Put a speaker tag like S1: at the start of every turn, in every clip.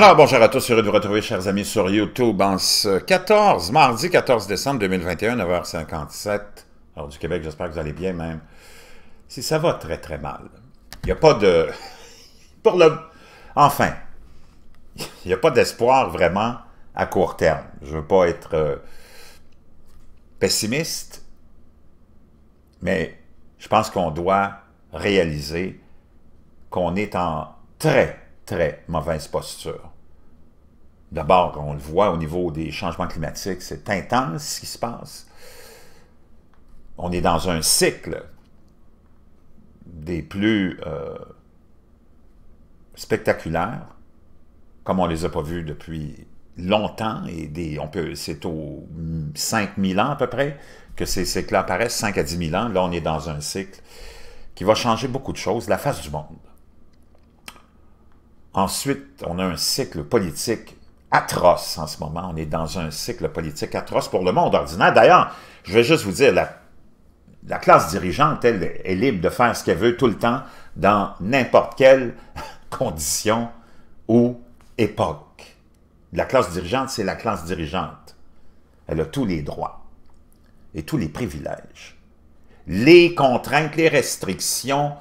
S1: Alors, bonjour à tous, heureux de vous retrouver, chers amis, sur YouTube en ce 14, mardi 14 décembre 2021, 9h57, heure du Québec, j'espère que vous allez bien même. Si ça va très très mal, il n'y a pas de... Pour le... Enfin, il n'y a pas d'espoir vraiment à court terme. Je ne veux pas être euh, pessimiste, mais je pense qu'on doit réaliser qu'on est en très très mauvaise posture. D'abord, on le voit au niveau des changements climatiques, c'est intense ce qui se passe. On est dans un cycle des plus euh, spectaculaires, comme on ne les a pas vus depuis longtemps, et on peut, c'est aux 5000 ans à peu près que ces cycles apparaissent, 5 à 10 000 ans. Là, on est dans un cycle qui va changer beaucoup de choses, la face du monde. Ensuite, on a un cycle politique atroce en ce moment. On est dans un cycle politique atroce pour le monde ordinaire. D'ailleurs, je vais juste vous dire, la, classe dirigeante, elle, est libre de faire ce qu'elle veut tout le temps, dans n'importe quelle condition ou époque. La classe dirigeante, c'est la classe dirigeante. Elle a tous les droits et tous les privilèges. Les contraintes, les restrictions,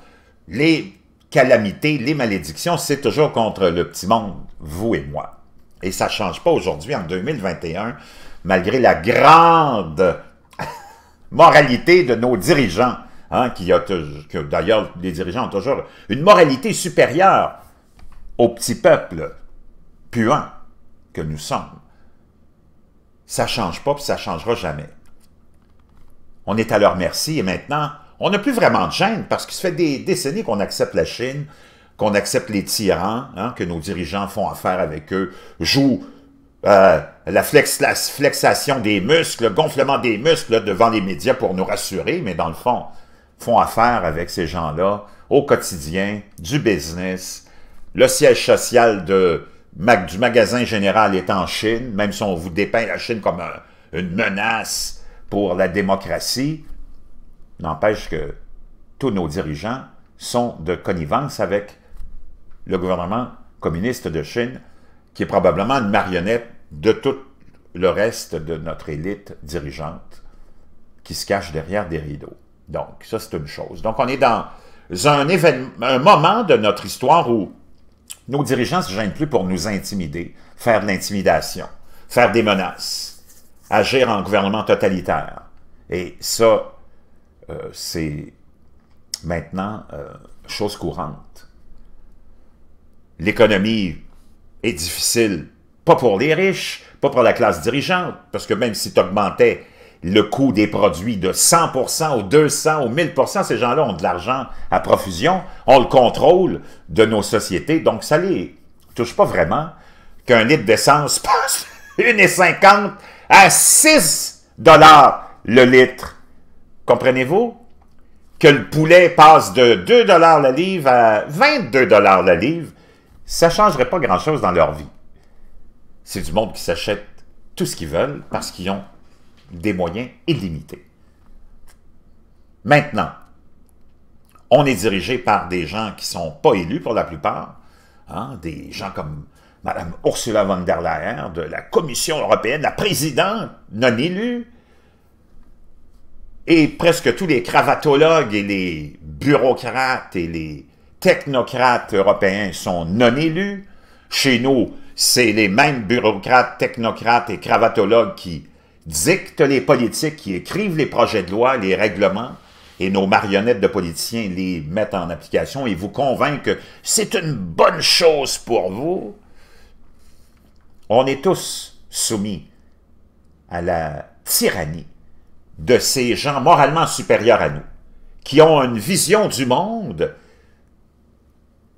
S1: les calamités, les malédictions, c'est toujours contre le petit monde, vous et moi. Et ça ne change pas aujourd'hui, en 2021, malgré la grande moralité de nos dirigeants, hein, qui a que d'ailleurs, les dirigeants ont toujours une moralité supérieure au petit peuple puant que nous sommes. Ça ne change pas, ça ne changera jamais. On est à leur merci, et maintenant, on n'a plus vraiment de gêne parce qu'il se fait des décennies qu'on accepte la Chine, qu'on accepte les tyrans, hein, que nos dirigeants font affaire avec eux, jouent euh, la, flex, flexation des muscles, le gonflement des muscles devant les médias pour nous rassurer, mais dans le fond, font affaire avec ces gens-là au quotidien, du business. Le siège social de, du magasin général est en Chine, même si on vous dépeint la Chine comme une menace pour la démocratie. N'empêche que tous nos dirigeants sont de connivence avec le gouvernement communiste de Chine, qui est probablement une marionnette de tout le reste de notre élite dirigeante qui se cache derrière des rideaux. Donc, ça, c'est une chose. Donc, on est dans un, événement, un moment de notre histoire où nos dirigeants ne se gênent plus pour nous intimider, faire de l'intimidation, faire des menaces, agir en gouvernement totalitaire. Et ça, euh, c'est maintenant euh, chose courante. L'économie est difficile, pas pour les riches, pas pour la classe dirigeante, parce que même si tu augmentais le coût des produits de 100% ou 200 ou 1000%, ces gens-là ont de l'argent à profusion, ont le contrôle de nos sociétés, donc ça les touche pas vraiment qu'un litre d'essence passe 1,50 à 6 dollars le litre. Comprenez-vous? Que le poulet passe de 2 la livre à 22 la livre, ça ne changerait pas grand-chose dans leur vie. C'est du monde qui s'achète tout ce qu'ils veulent parce qu'ils ont des moyens illimités. Maintenant, on est dirigé par des gens qui ne sont pas élus pour la plupart, hein, des gens comme Mme Ursula von der Leyen de la Commission européenne, la présidente non élue, et presque tous les cravatologues et les bureaucrates et les technocrates européens sont non élus. Chez nous, c'est les mêmes bureaucrates, technocrates et cravatologues qui dictent les politiques, qui écrivent les projets de loi, les règlements, et nos marionnettes de politiciens les mettent en application et vous convainquent que c'est une bonne chose pour vous. On est tous soumis à la tyrannie de ces gens moralement supérieurs à nous, qui ont une vision du monde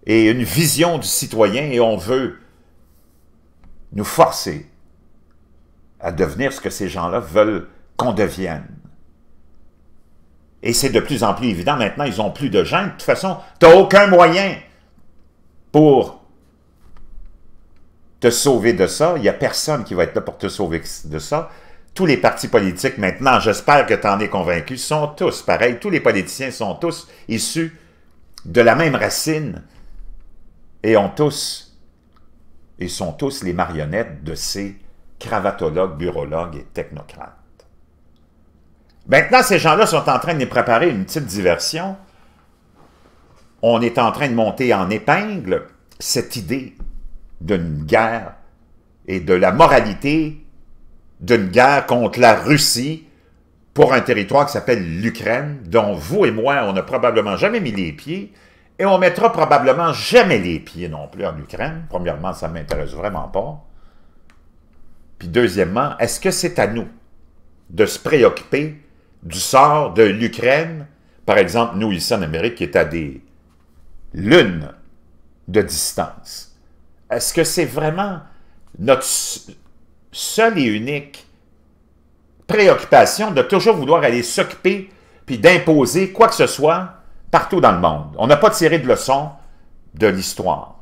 S1: et une vision du citoyen, et on veut nous forcer à devenir ce que ces gens-là veulent qu'on devienne. Et c'est de plus en plus évident. Maintenant, ils ont plus de gens. De toute façon, tu n'as aucun moyen pour te sauver de ça. Il n'y a personne qui va être là pour te sauver de ça tous les partis politiques maintenant, j'espère que tu en es convaincu, sont tous pareils. Tous les politiciens sont tous issus de la même racine et ont tous, et sont tous les marionnettes de ces cravatologues, bureaulogues et technocrates. Maintenant, ces gens-là sont en train de nous préparer une petite diversion. On est en train de monter en épingle cette idée d'une guerre et de la moralité d'une guerre contre la Russie pour un territoire qui s'appelle l'Ukraine, dont vous et moi, on n'a probablement jamais mis les pieds, et on mettra probablement jamais les pieds non plus en Ukraine. Premièrement, ça ne m'intéresse vraiment pas. Puis deuxièmement, est-ce que c'est à nous de se préoccuper du sort de l'Ukraine, par exemple, nous ici en Amérique, qui est à des lunes de distance? Est-ce que c'est vraiment notre seule et unique préoccupation de toujours vouloir aller s'occuper puis d'imposer quoi que ce soit partout dans le monde. On n'a pas tiré de leçon de l'histoire.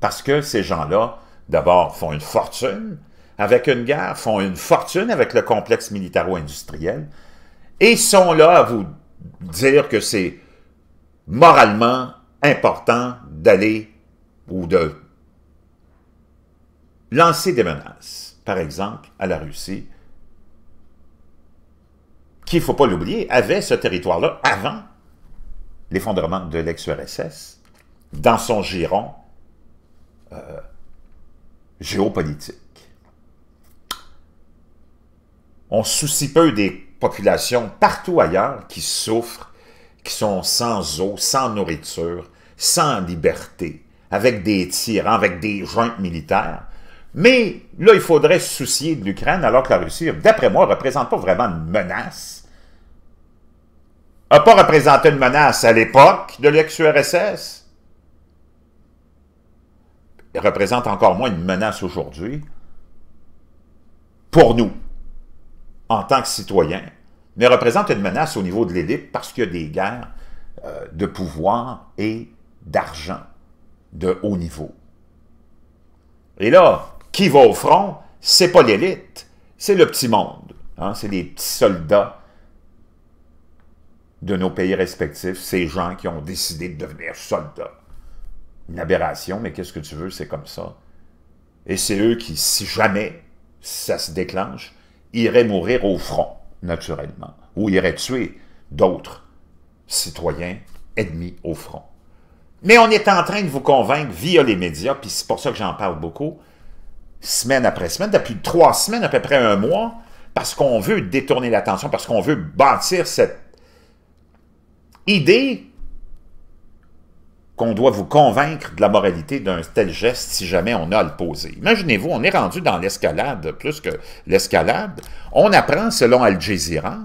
S1: Parce que ces gens-là, d'abord, font une fortune avec une guerre, font une fortune avec le complexe militaro-industriel, et sont là à vous dire que c'est moralement important d'aller ou de lancer des menaces, par exemple, à la Russie, qui, il ne faut pas l'oublier, avait ce territoire-là avant l'effondrement de l'ex-URSS, dans son giron euh, géopolitique. On soucie peu des populations partout ailleurs qui souffrent, qui sont sans eau, sans nourriture, sans liberté, avec des tirs, avec des jointes militaires, mais là, il faudrait se soucier de l'Ukraine alors que la Russie, d'après moi, ne représente pas vraiment une menace. N'a pas représenté une menace à l'époque de l'ex-URSS. représente encore moins une menace aujourd'hui pour nous, en tant que citoyens, mais représente une menace au niveau de l'élite parce qu'il y a des guerres euh, de pouvoir et d'argent de haut niveau. Et là, qui va au front, c'est pas l'élite, c'est le petit monde. Hein, c'est les petits soldats de nos pays respectifs, ces gens qui ont décidé de devenir soldats. Une aberration, mais qu'est-ce que tu veux, c'est comme ça. Et c'est eux qui, si jamais ça se déclenche, iraient mourir au front, naturellement, ou iraient tuer d'autres citoyens ennemis au front. Mais on est en train de vous convaincre via les médias, puis c'est pour ça que j'en parle beaucoup, semaine après semaine, depuis trois semaines, à peu près un mois, parce qu'on veut détourner l'attention, parce qu'on veut bâtir cette idée qu'on doit vous convaincre de la moralité d'un tel geste si jamais on a à le poser. Imaginez-vous, on est rendu dans l'escalade, plus que l'escalade. On apprend, selon Al Jazeera,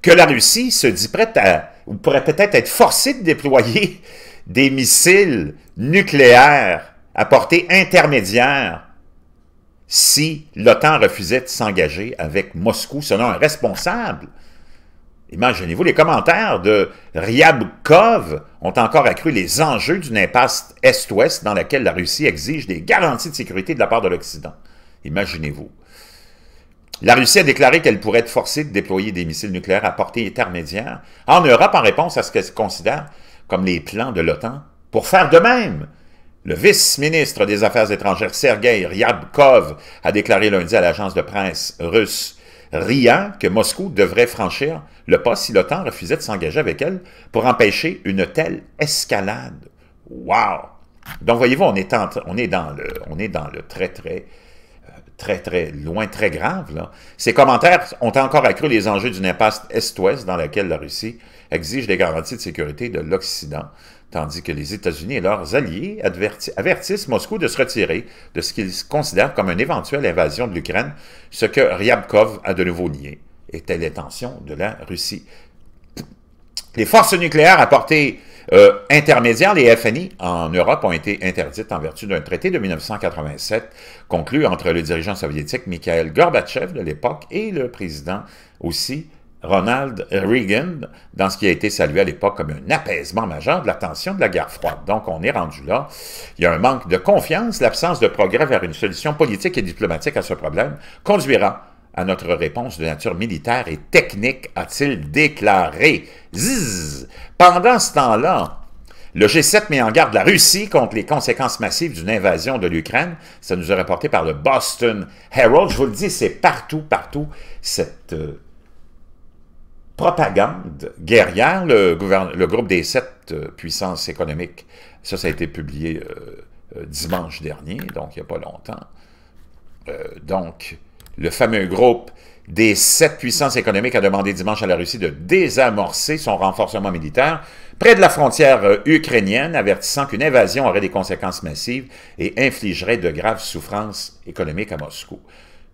S1: que la Russie se dit prête à, ou pourrait peut-être être forcée de déployer des missiles nucléaires à portée intermédiaire si l'OTAN refusait de s'engager avec Moscou selon un responsable. Imaginez-vous, les commentaires de Ryabkov ont encore accru les enjeux d'une impasse Est-Ouest dans laquelle la Russie exige des garanties de sécurité de la part de l'Occident. Imaginez-vous. La Russie a déclaré qu'elle pourrait être forcée de déployer des missiles nucléaires à portée intermédiaire en Europe en réponse à ce qu'elle considère comme les plans de l'OTAN pour faire de même. Le vice-ministre des Affaires étrangères Sergei Ryabkov a déclaré lundi à l'agence de presse russe riant que Moscou devrait franchir le pas si l'OTAN refusait de s'engager avec elle pour empêcher une telle escalade. Wow! Donc, voyez-vous, on, on, on est dans le, très, très très, très loin, très grave. Ces commentaires ont encore accru les enjeux d'une impasse est-ouest dans laquelle la Russie exige des garanties de sécurité de l'Occident, tandis que les États-Unis et leurs alliés avertissent Moscou de se retirer de ce qu'ils considèrent comme une éventuelle invasion de l'Ukraine, ce que Ryabkov a de nouveau nié était l'intention de la Russie. Les forces nucléaires apportées euh, intermédiaires, les FNI en Europe ont été interdites en vertu d'un traité de 1987 conclu entre le dirigeant soviétique Mikhail Gorbatchev de l'époque et le président aussi Ronald Reagan, dans ce qui a été salué à l'époque comme un apaisement majeur de la tension de la guerre froide. Donc, on est rendu là. Il y a un manque de confiance, l'absence de progrès vers une solution politique et diplomatique à ce problème conduira à notre réponse de nature militaire et technique, a-t-il déclaré. Pendant ce temps-là, le G7 met en garde la Russie contre les conséquences massives d'une invasion de l'Ukraine. Ça nous est rapporté par le Boston Herald. Je vous le dis, c'est partout, partout, cette euh, propagande guerrière. Le, groupe des sept euh, puissances économiques, ça, ça a été publié euh, dimanche dernier, donc il n'y a pas longtemps. donc, le fameux groupe des sept puissances économiques a demandé dimanche à la Russie de désamorcer son renforcement militaire près de la frontière euh, ukrainienne, avertissant qu'une invasion aurait des conséquences massives et infligerait de graves souffrances économiques à Moscou.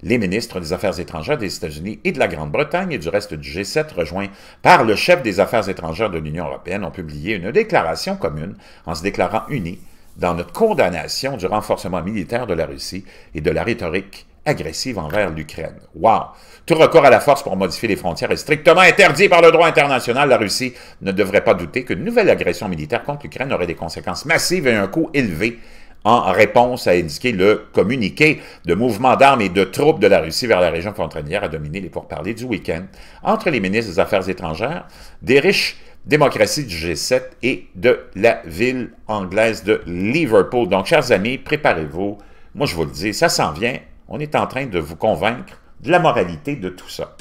S1: Les ministres des Affaires étrangères des États-Unis et de la Grande-Bretagne et du reste du G7, rejoints par le chef des Affaires étrangères de l'Union européenne, ont publié une déclaration commune en se déclarant unis dans notre condamnation du renforcement militaire de la Russie et de la rhétorique agressive envers l'Ukraine. Wow! Tout recours à la force pour modifier les frontières est strictement interdit par le droit international. La Russie ne devrait pas douter qu'une nouvelle agression militaire contre l'Ukraine aurait des conséquences massives et un coût élevé en réponse à indiqué le communiqué de mouvement d'armes et de troupes de la Russie vers la région frontalière a dominé les pourparlers du week-end entre les ministres des Affaires étrangères, des riches démocraties du G7 et de la ville anglaise de Liverpool. Donc, chers amis, préparez-vous. Moi, je vous le dis, ça s'en vient on est en train de vous convaincre de la moralité de tout ça.